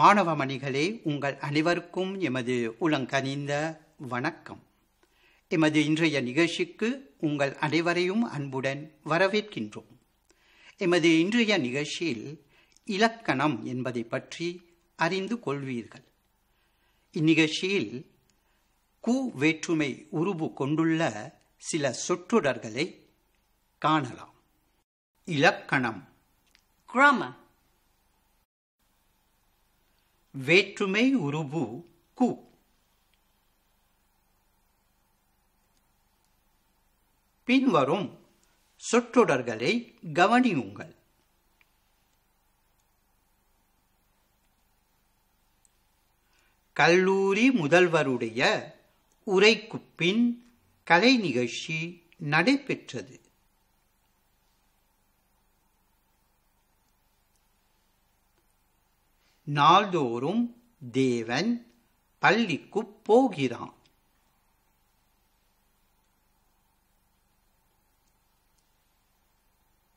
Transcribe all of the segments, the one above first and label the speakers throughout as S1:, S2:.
S1: மாணவமணிகளே உங்கள் அனைவருக்கும் எமது உளங்கனிந்த வணக்கம் எமது இன்றைய நிகழ்ச்சிக்கு உங்கள் அனைவரையும் அன்புடன் வரவேற்கின்றோம் எமது இன்றைய நிகழ்ச்சியில் இலக்கணம் என்பதை பற்றி அறிந்து கொள்வீர்கள் இந்நிகழ்ச்சியில் கு வேற்றுமை உருவு கொண்டுள்ள சில சொற்றொடர்களை காணலாம் இலக்கணம் கிராமர் வேற்றுமை உருபு கு பின்வரும் சொற்றொடர்களை கவனியுங்கள் கல்லூரி முதல்வருடைய உரைக்குப்பின் கலை நிகழ்ச்சி நடைபெற்றது நாள்தோறும் தேவன் பள்ளிக்கு போகிறான்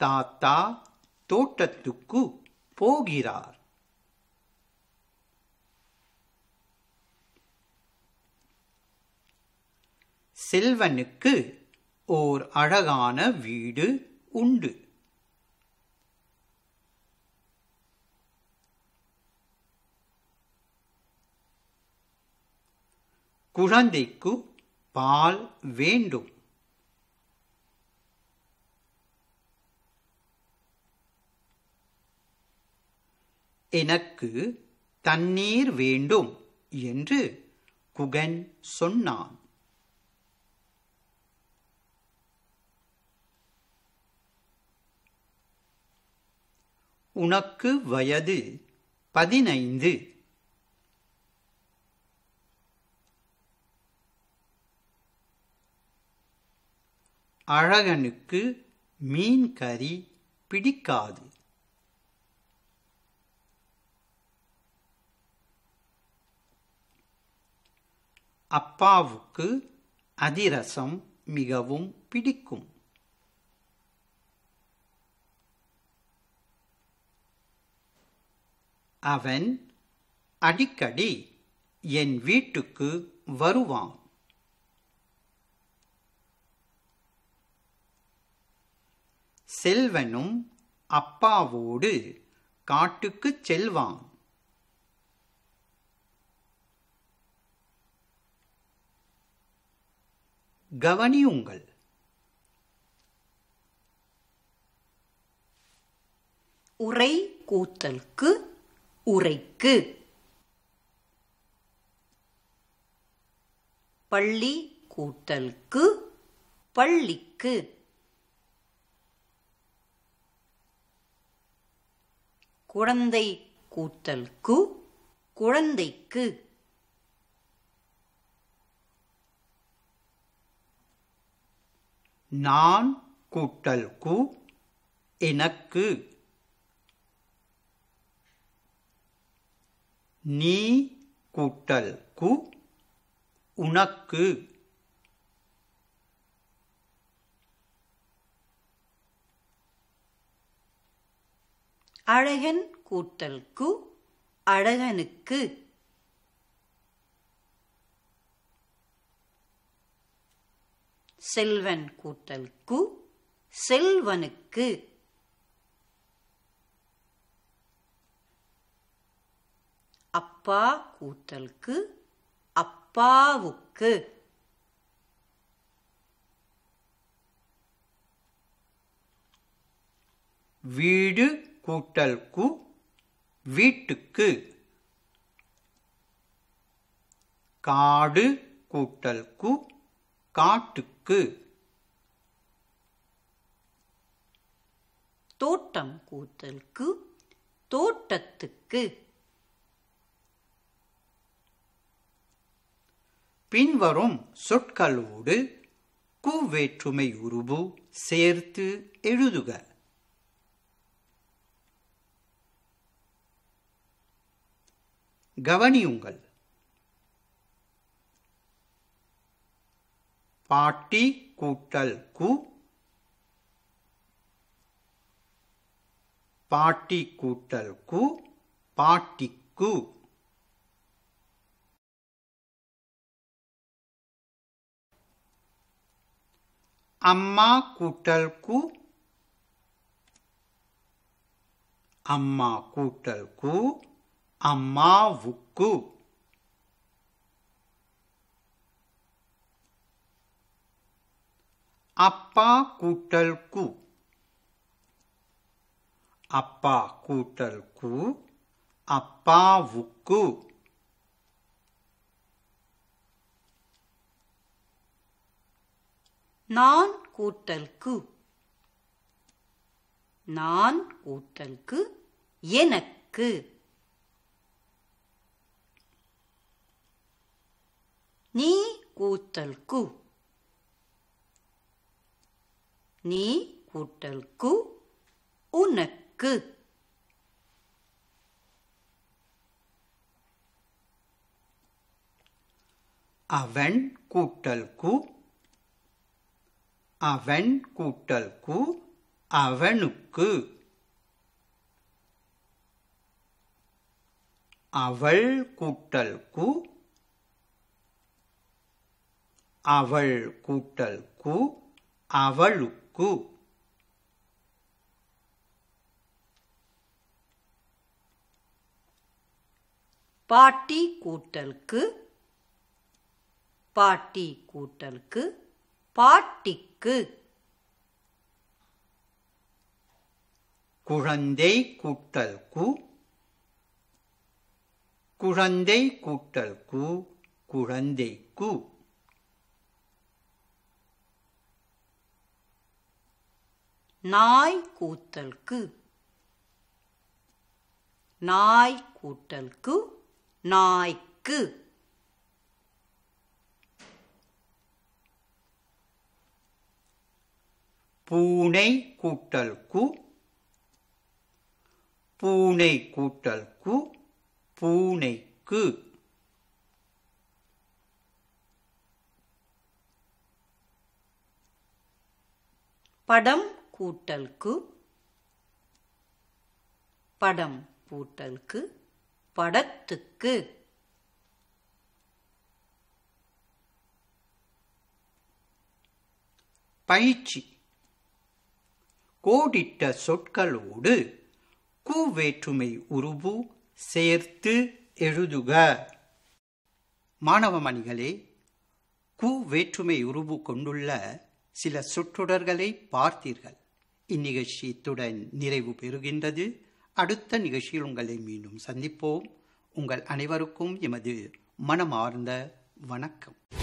S1: தாத்தா தோட்டத்துக்கு போகிறார் செல்வனுக்கு ஓர் அழகான வீடு உண்டு குழந்தைக்கு பால் வேண்டும் எனக்கு தண்ணீர் வேண்டும் என்று குகன் சொன்னான் உனக்கு வயது பதினைந்து அழகனுக்கு மீன் கறி பிடிக்காது அப்பாவுக்கு அதிரசம் மிகவும் பிடிக்கும் அவன் அடிக்கடி என் வீட்டுக்கு வருவான் செல்வனும் அப்பாவோடு காட்டுக்கு செல்வான் கவனியுங்கள்
S2: உரை கூத்தலுக்கு உரைக்கு பள்ளி கூத்தலுக்கு பள்ளிக்கு குழந்தை கூத்தல் கு குழந்தைக்கு
S1: நான் கூட்டல் கு எனக்கு நீ கூட்டல் கு உனக்கு
S2: அழகன் கூட்டல் கு அழகனுக்கு செல்வன் கூட்டல் கு செல்வனுக்கு அப்பா கூட்டலுக்கு அப்பாவுக்கு
S1: வீடு கூட்டல் கு வீட்டுக்கு காடு கூட்டல் கு காட்டுக்கு
S2: தோட்டம் கூட்டல் கு தோட்டத்துக்கு
S1: பின்வரும் சொற்களோடு கு வேற்றுமை உருபு சேர்த்து எழுதுக கவனியுங்கள் பாட்டி கூட்டல் கு பாட்டி கூட்டல் கு பாட்டிக்கு அம்மா கூட்டல் கு அம்மா கூட்டல் கூ அம்மாவுக்கு அப்பா கூட்டல் கு அப்பா கூட்டல் கு அப்பாவுக்கு
S2: நான் கூட்டல் கு நான் கூட்டல் கு எனக்கு நீ கூட்டல் கு நீ கூட்டல் கு உனக்கு
S1: அவன் கூட்டல் கு அவன் கூட்டல் கு அவனுக்கு அவள் கூட்டல் கு அவள் கூட்டல் கு அவளுக்கு
S2: பாட்டி கூட்டலுக்கு பாட்டி கூட்டலுக்கு பாட்டிக்கு
S1: குழந்தை கூட்டல் கு குழந்தை கூட்டல் கு குழந்தைக்கு நாய்
S2: கூத்தல்கு நாய் கூட்டல்கு
S1: நாய்க்கு பூனை கூட்டல் பூனை கூட்டல் பூனைக்கு
S2: படம் பூட்டல்கு படம் பூட்டல்கு படத்துக்கு
S1: பயிற்சி கோடிட்ட சொற்களோடு கு வேற்றுமை உருபு சேர்த்து எழுதுக மாணவ மணிகளே கு வேற்றுமை உருபு கொண்டுள்ள சில சொற்றொடர்களை பார்த்தீர்கள் இந்நிகழ்ச்சி இத்துடன் நிறைவு பெறுகின்றது அடுத்த நிகழ்ச்சியில் உங்களை மீண்டும் சந்திப்போம் உங்கள் அனைவருக்கும் எமது மனமார்ந்த வணக்கம்